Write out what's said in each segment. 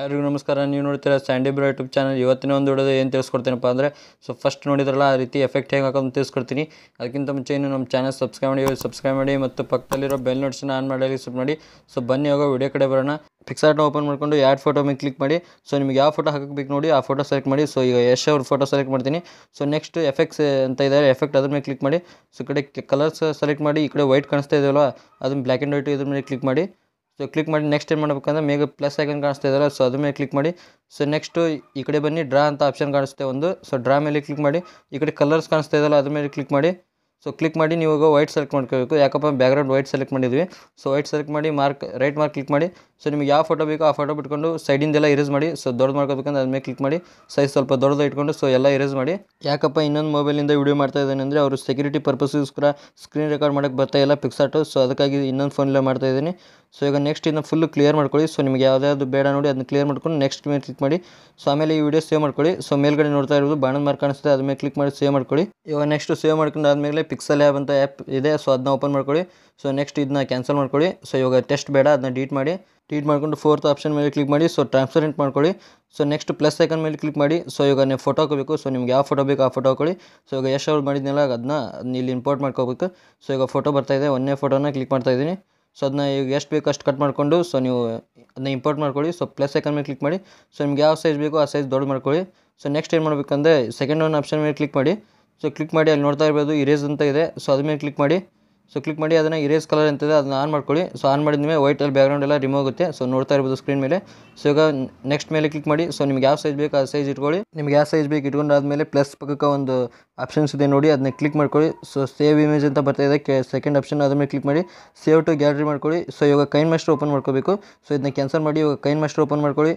ಎಲ್ಲರಿಗೂ ನಮಸ್ಕಾರ ನೀವು ನೋಡ್ತೀರ ಸ್ಯಾಂಡಿ ಬ್ರೋ ಯೂಟ್ಯೂಬ್ ಚಾನಲ್ ಇವತ್ತಿನ ಒಂದು ಹೊಡೆದು ಏನು ತಿಳಿಸ್ಕೊಡ್ತೀನಪ್ಪ ಅಂದರೆ ಸೊ ಫಸ್ಟ್ ನೋಡಿದ್ರಲ್ಲ ಆ ರೀತಿ ಎಫೆಕ್ಟ್ ಹೇಗೆ ಹಾಕೋದು ತಿಳಿಸ್ಕೊಡ್ತೀನಿ ಅದಕ್ಕಿಂತ ಮುಂಚೆ ಇನ್ನು ನಮ್ಮ ಚಾನಲ್ ಸಬ್ಸ್ಕ್ರೈಬ್ ಮಾಡಿ ಸಬ್ಸ್ಕ್ರೈಬ್ ಮಾಡಿ ಮತ್ತು ಪಕ್ಕದಲ್ಲಿರೋ ಬೆಲ್ ನೋಟ್ಸನ್ನ ಆನ್ ಮಾಡಿ ಸ್ವಲ್ಪ ಮಾಡಿ ಸೊ ಬನ್ನಿ ಹೋಗೋ ವಿಡಿಯೋ ಕಡೆ ಬರೋಣ ಪಿಕ್ಸಾರ್ಟ್ನ ಓಪನ್ ಮಾಡಿಕೊಂಡು ಎರಡು ಫೋಟೋ ಮೇಲೆ ಕ್ಲಿಕ್ ಮಾಡಿ ಸೊ ನಿಮ್ಗೆ ಯಾವ ಫೋಟೋ ಹಾಕಬೇಕು ನೋಡಿ ಆ ಫೋಟೋ ಸೆಲೆಕ್ಟ್ ಮಾಡಿ ಸೊ ಈಗ ಯಶ್ ಅವ್ರ ಫೋಟೋ ಸೆಲೆಕ್ಟ್ ಮಾಡ್ತೀನಿ ಸೊ ನೆಕ್ಸ್ಟ್ ಎಫೆಕ್ಟ್ಸ್ ಅಂತ ಇದ್ದಾರೆ ಎಫೆಕ್ಟ್ ಅದ್ರ ಮೇಲೆ ಕ್ಲಿಕ್ ಮಾಡಿ ಸೊ ಕಡೆ ಕಲರ್ಸ್ ಸೆಲೆಕ್ಟ್ ಮಾಡಿ ಈ ಕಡೆ ವೈಟ್ ಕಾಣಿಸ್ತಾ ಇದೆಯಲ್ಲ ಅದನ್ನು ಬ್ಲ್ಯಾಕ್ ಆ್ಯಂಡ್ ವೈಟ್ ಇದ್ರ ಮೇಲೆ ಕ್ಲಿಕ್ ಮಾಡಿ ಸೊ ಕ್ಲಿಕ್ ಮಾಡಿ ನೆಕ್ಸ್ಟ್ ಏನು ಮಾಡಬೇಕಂದ್ರೆ ಮೇಗ ಪ್ಲಸ್ ಐಕನ್ ಕಾಣಿಸ್ತಾ ಇದ್ದಾರೆ ಸೊ ಅದಮೇಲೆ ಮೇಲೆ ಕ್ಲಿಕ್ ಮಾಡಿ ಸೊ ನೆಕ್ಸ್ಟು ಈ ಕಡೆ ಬನ್ನಿ ಡ್ರಾ ಅಂತ ಆಪ್ಷನ್ ಕಾಣಿಸುತ್ತೆ ಒಂದು ಸೊ ಡ್ರಾ ಮೇಲೆ ಕ್ಲಿಕ್ ಮಾಡಿ ಈ ಕಡೆ ಕಲರ್ಸ್ ಕಾಣಿಸ್ತಾ ಇದೆಯಲ್ಲ ಅದ್ರ ಮೇಲೆ ಕ್ಲಿಕ್ ಮಾಡಿ ಸೊ ಕ್ಲಿಕ್ ಮಾಡಿ ನೀವು ವೈಟ್ ಸೆಲೆಕ್ಟ್ ಮಾಡ್ಕೋಬೇಕು ಯಾಕಪ್ಪ ಬ್ಯಾಕ್ಗ್ರೌಂಡ್ ವೈಟ್ ಸೆಲೆಕ್ಟ್ ಮಾಡಿದ್ವಿ ಸೊ ವೈಟ್ ಸೆಲೆಕ್ಟ್ ಮಾಡಿ ಮಾರ್ಕ್ ರೈಟ್ ಮಾರ್ಕ್ ಕ್ಲಿಕ್ ಮಾಡಿ ಸೊ ನಿಮಗೆ ಯಾವ ಫೋಟೋ ಬೇಕೋ ಆ ಫೋಟೋ ಬಿಟ್ಕೊಂಡು ಸೈಡಿಂದೆಲ್ಲ ಇರೇಸ್ ಮಾಡಿ ಸೊ ದೊಡ್ಡ ಮಾಡ್ಕೋಬೇಕಂದ್ರೆ ಅದಮೇಲೆ ಕ್ಲಿಕ್ ಮಾಡಿ ಸೈಜ್ ಸ್ವಲ್ಪ ದೊಡ್ಡದ ಇಟ್ಕೊಂಡು ಸೊ ಎಲ್ಲ ಇರೇಸ್ ಮಾಡಿ ಯಾಕಪ್ಪ ಇನ್ನೊಂದು ಮೊಬೈಲಿಂದ ವಿಡಿಯೋ ಮಾಡ್ತಾ ಇದ್ದಾನೆ ಅಂದರೆ ಅವರು ಸೆಕ್ಯೂರಿಟಿ ಪರ್ಪಸ್ಗೋಸ್ಕರ ಸ್ಕ್ರೀನ್ ರೆಕಾರ್ಡ್ ಮಾಡೋಕ್ಕೆ ಬರ್ತಾ ಇಲ್ಲ ಪಿಕ್ಸಾಟು ಸೊ ಅದಕ್ಕಾಗಿ ಇನ್ನೊಂದು ಫೋನಲ್ಲೇ ಮಾಡ್ತಾ ಇದ್ದೀನಿ ಸೊ ಈಗ ನೆಕ್ಸ್ಟ್ ಇನ್ನು ಫುಲ್ ಕ್ಲಿಯರ್ ಮಾಡ್ಕೊಳ್ಳಿ ಸೊ ನಿಮಗೆ ಯಾವುದಾದ್ರು ಬೇಡ ನೋಡಿ ಅದನ್ನ ಕ್ಲಿಯರ್ ಮಾಡ್ಕೊಂಡು ನೆಕ್ಸ್ಟ್ ಮೇಲೆ ಕ್ಲಿಕ್ ಮಾಡಿ ಸೊ ಆಮೇಲೆ ಈ ವಿಡಿಯೋ ಸೇವ್ ಮಾಡ್ಕೊಳ್ಳಿ ಸೊ ಮೇಲ್ಗಡೆ ನೋಡ್ತಾ ಇರೋದು ಬಾಣದ ಮಾರ್ಕ್ ಕಾಣಿಸ್ತದೆ ಅದ ಮೇಲೆ ಕ್ಲಿಕ್ ಮಾಡಿ ಸೇವ್ ಮಾಡ್ಕೊಳ್ಳಿ ಇವಾಗ ನೆಕ್ಸ್ಟ್ ಸೇವ್ ಮಾಡ್ಕೊಂಡು ಆದಮೇಲೆ ಪಿಕ್ಸಲ್ ಆ್ಯಪ್ ಅಂತ ಆ್ಯಪ್ ಇದೆ ಸೊ ಅದನ್ನ ಓಪನ್ ಮಾಡ್ಕೊಳ್ಳಿ ಸೊ ನೆಕ್ಸ್ಟ್ ಇದನ್ನ ಕ್ಯಾನ್ಸಲ್ ಮಾಡ್ಕೊಳ್ಳಿ ಸೊ ಇವಾಗ ಟೆಸ್ಟ್ ಬೇಡ ಅದನ್ನ ಡಿಲೀಟ್ ಮಾಡಿ ಡಿಲೀಟ್ ಮಾಡ್ಕೊಂಡು ಫೋರ್ತ್ ಆಪ್ಷನ್ ಮೇಲೆ ಕ್ಲಿಕ್ ಮಾಡಿ ಸೊ ಟ್ರಾನ್ಸ್ಪರೆಂಟ್ ಮಾಡ್ಕೊಳ್ಳಿ ಸೊ ನೆಕ್ಸ್ಟ್ ಪ್ಲಸ್ ಸೆಕೆಂಡ್ ಮೇಲೆ ಕ್ಲಿಕ್ ಮಾಡಿ ಸೊ ಇವಾಗ ನೀವು ಫೋಟೋ ಹಾಕೋಬೇಕು ಸೊ ನಿಮ್ಗೆ ಯಾವ ಫೋಟೋ ಬೇಕು ಆ ಫೋಟೋ ಹಾಕೊಳ್ಳಿ ಸೊ ಇವಾಗ ಎಷ್ಟು ಅವ್ರು ಮಾಡಿದ್ನೆಲ್ಲ ಅದನ್ನ ಇಲ್ಲಿ ಇಂಪೋರ್ಟ್ ಮಾಡ್ಕೋಬೇಕು ಸೊ ಈಗ ಫೋಟೋ ಬರ್ತಾಯಿದೆ ಒಂದನೇ ಫೋಟೋನ ಕ್ಲಿಕ್ ಮಾಡ್ತಾ ಇದ್ದೀನಿ ಸೊ ಅದನ್ನ ಈಗ ಎಷ್ಟು ಬೇಕು ಅಷ್ಟು ಕಟ್ ಮಾಡಿಕೊಂಡು ಸೊ ನೀವು ಅದನ್ನ ಇಂಪೋರ್ಟ್ ಮಾಡ್ಕೊಳ್ಳಿ ಸೊ ಪ್ಲಸ್ ಸೆಕೆಂಡ್ ಮೇಲೆ ಕ್ಲಿಕ್ ಮಾಡಿ ಸೊ ನಿಮ್ಗೆ ಯಾವ ಸೈಜ್ ಬೇಕು ಆ ಸೈಜ್ ದೊಡ್ಡ ಮಾಡ್ಕೊಳ್ಳಿ ಸೊ ನೆಕ್ಸ್ಟ್ ಏನು ಮಾಡಬೇಕಂದ್ರೆ ಸೆಕೆಂಡ್ ಒನ್ ಆಪ್ಷನ್ ಮೇಲೆ ಕ್ಲಿಕ್ ಮಾಡಿ ಸೊ ಕ್ಲಿಕ್ ಮಾಡಿ ಅಲ್ಲಿ ನೋಡ್ತಾ ಇರ್ಬೋದು ಇರೇಸ್ ಅಂತ ಇದೆ ಸೊ ಅದ ಮೇಲೆ ಕ್ಲಿಕ್ ಮಾಡಿ ಸೊ ಕ್ಲಿಕ್ ಮಾಡಿ ಅದನ್ನು ಇರೇಸ್ ಕಲರ್ ಅಂತಿದೆ ಅದನ್ನ ಆನ್ ಮಾಡ್ಕೊಳ್ಳಿ ಸೊ ಆನ್ ಮಾಡಿದ್ಮೇಲೆ ವೈಟಲ್ಲಿ ಬ್ಯಾಕ್ಗ್ರೌಂಡ್ ಎಲ್ಲ ರಿಮೂವ್ ಆಗುತ್ತೆ ಸೊ ನೋಡ್ತಾ ಇರ್ಬೋದು ಸ್ಕ್ರೀನ್ ಮೇಲೆ ಸೊ ಈಗ ನೆಕ್ಸ್ಟ್ ಮೇಲೆ ಕ್ಲಿಕ್ ಮಾಡಿ ಸೊ ನಿಮ್ಗೆ ಯಾವ ಸೈಜ್ ಬೇಕು ಆ ಸೈಜ್ ಇಟ್ಕೊಳ್ಳಿ ನಿಮ್ಗೆ ಯಾವ ಸೈಜ್ ಬೇಕು ಆದ್ಮೇಲೆ ಪ್ಲಸ್ ಪಕ್ಕಕ್ಕೆ ಒಂದು ಆಪ್ಷನ್ಸ್ ಇದೆ ನೋಡಿ ಅದನ್ನ ಕ್ಲಿಕ್ ಮಾಡ್ಕೊಳ್ಳಿ ಸೊ ಸೇವ್ ಇಮೇಜ್ ಅಂತ ಬರ್ತಾ ಇದೆ ಸೆಕೆಂಡ್ ಆಪ್ಷನ್ ಅದ್ರ ಮೇಲೆ ಕ್ಲಿಕ್ ಮಾಡಿ ಸೇವ್ ಟು ಗ್ಯಾಲರಿ ಮಾಡ್ಕೊಳ್ಳಿ ಸೊ ಇವಾಗ ಕೈನ್ ಮಾಸ್ಟರ್ ಓಪನ್ ಮಾಡ್ಕೋಬೇಕು ಸೊ ಇದನ್ನ ಕ್ಯಾನ್ಸಲ್ ಮಾಡಿ ಇವಾಗ ಕೈನ್ ಮಾಸ್ಟರ್ ಓಪನ್ ಮಾಡ್ಕೊಳ್ಳಿ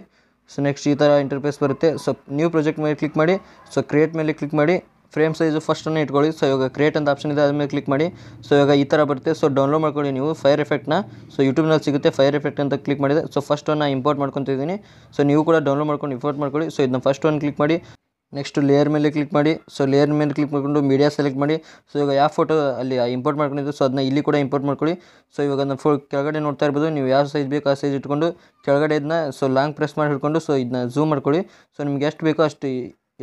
ಸೊ ನೆಕ್ಸ್ಟ್ ಈ ಥರ ಇಂಟರ್ಫೇಸ್ ಬರುತ್ತೆ ಸೊ ನ್ಯೂ ಪ್ರಾಜೆಕ್ಟ್ ಮೇಲೆ ಕ್ಲಿಕ್ ಮಾಡಿ ಸೊ ಕ್ರಿಯೇಟ್ ಮೇಲೆ ಕ್ಲಿಕ್ ಮಾಡಿ ಫ್ರೇಮ್ ಸೈಜು ಫಸ್ಟನ್ನು ಇಟ್ಕೊಳ್ಳಿ ಸೊ ಇವಾಗ ಕ್ರಿಯೇಟ್ ಅಂತ ಆಪ್ಷನ್ ಇದೆ ಅದ್ರ ಮೇಲೆ ಕ್ಲಿಕ್ ಮಾಡಿ ಸೊ ಇವಾಗ ಈ ಥರ ಬರುತ್ತೆ ಸೊ ಡೌನ್ಲೋಡ್ ಮಾಡ್ಕೊಳ್ಳಿ ನೀವು ಫೈರ್ ಎಫೆಕ್ಟ್ನ ಸೊ ಯೂಟ್ಯೂಬ್ನಲ್ಲಿ ಸಿಗುತ್ತೆ ಫೈರ್ ಎಫೆಕ್ಟ್ ಅಂತ ಕ್ಲಿಕ್ ಮಾಡಿದೆ ಸೊ ಫಸ್ಟ್ ಒಂದು ಇಂಪೋರ್ಟ್ ಮಾಡ್ಕೊತಿದ್ದೀನಿ ಸೊ ನೀವು ಕೂಡ ಡೌನ್ಲೋಡ್ ಮಾಡ್ಕೊಂಡು ಇಂಪೋರ್ಟ್ ಮಾಡ್ಕೊಳ್ಳಿ ಸೊ ಇದನ್ನ ಫಸ್ಟ್ ಒಂದು ಕ್ಲಿಕ್ ಮಾಡಿ ನೆಕ್ಸ್ಟ್ ಲೇಯರ್ ಮೇಲೆ ಕ್ಲಿಕ್ ಮಾಡಿ ಸೊ ಲೇಯರ್ ಮೇಲೆ ಕ್ಲಿಕ್ ಮಾಡಿಕೊಂಡು ಮೀಡಿಯಾ ಸೆಲೆಕ್ಟ್ ಮಾಡಿ ಸೊ ಇವಾಗ ಯಾವ ಫೋಟೋ ಅಲ್ಲಿ ಇಂಪೋರ್ಟ್ ಮಾಡ್ಕೊಂಡಿದ್ದು ಸೊ ಅದನ್ನ ಇಲ್ಲಿ ಕೂಡ ಇಂಪೋರ್ಟ್ ಮಾಡ್ಕೊಳ್ಳಿ ಸೊ ಇವಾಗ ನಾನು ಫೋ ಕೆಳಗಡೆ ನೋಡ್ತಾ ಇರ್ಬೋದು ನೀವು ಯಾವ ಸೈಜ್ ಬೇಕು ಆ ಸೈಜ್ ಇಟ್ಕೊಂಡು ಕೆಳಗಡೆ ಇದನ್ನ ಸೊ ಲಾಂಗ್ ಪ್ರೆಸ್ ಮಾಡಿ ಹಿಡ್ಕೊಂಡು ಸೊ ಇದನ್ನ ಝೂಮ್ ಮಾಡ್ಕೊಳ್ಳಿ ಸೊ ನಿಮ್ಗೆ ಎಷ್ಟು ಬೇಕೋ ಅಷ್ಟು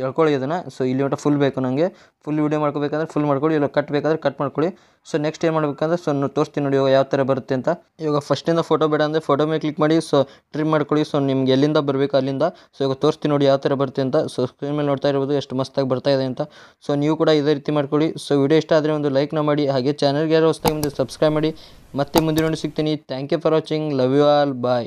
ಹೇಳ್ಕೊಳ್ಳಿ ಇದನ್ನು ಸೊ ಇಲ್ಲಿ ಮಟ್ಟ ಫುಲ್ ಬೇಕು ನನಗೆ ಫುಲ್ ವೀಡಿಯೋ ಮಾಡ್ಕೋಬೇಕಂದ್ರೆ ಫುಲ್ ಮಾಡ್ಕೊಳ್ಳಿ ಇಲ್ಲ ಕಟ್ ಬೇಕಾದ್ರೆ ಕಟ್ ಮಾಡ್ಕೊಳ್ಳಿ ಸೊ ನೆಕ್ಸ್ಟ್ ಏನು ಮಾಡಬೇಕಂದ್ರೆ ಸೊ ತೋರಿಸ್ತೀನಿ ನೋಡಿ ಇವಾಗ ಯಾವ ಥರ ಬರುತ್ತೆ ಅಂತ ಇವಾಗ ಫಸ್ಟಿಂದ ಫೋಟೋ ಬೇಡ ಅಂದರೆ ಫೋಟೋ ಮೇಲೆ ಕ್ಲಿಕ್ ಮಾಡಿ ಸೊ ಟ್ರಿಮ್ ಮಾಡ್ಕೊಳ್ಳಿ ಸೊ ನಿಮ್ಗೆ ಎಲ್ಲಿಂದ ಬರಬೇಕು ಅಲ್ಲಿಂದ ಸೊ ಇವಾಗ ತೋರಿಸ್ತೀನಿ ನೋಡಿ ಯಾವ ಥರ ಬರುತ್ತೆ ಅಂತ ಸೊ ಸ್ಕ್ರೀನ್ ಮೇಲೆ ನೋಡ್ತಾ ಇರ್ಬೋದು ಎಷ್ಟು ಮಸ್ತಾಗಿ ಬರ್ತಾ ಇದೆ ಅಂತ ಸೊ ನೀವು ಕೂಡ ಇದೇ ರೀತಿ ಮಾಡ್ಕೊಳ್ಳಿ ಸೊ ವಿಡಿಯೋ ಇಷ್ಟ ಆದರೆ ಒಂದು ಲೈಕ್ನ ಮಾಡಿ ಹಾಗೆ ಚಾನಲ್ಗೆ ಯಾರು ಹೊಸ್ದಾಗಿ ಒಂದು ಸಬ್ಸ್ಕ್ರೈಬ್ ಮಾಡಿ ಮತ್ತೆ ಮುಂದಿನ ನೋಡಿ ಸಿಗ್ತೀನಿ thank you for watching love you all bye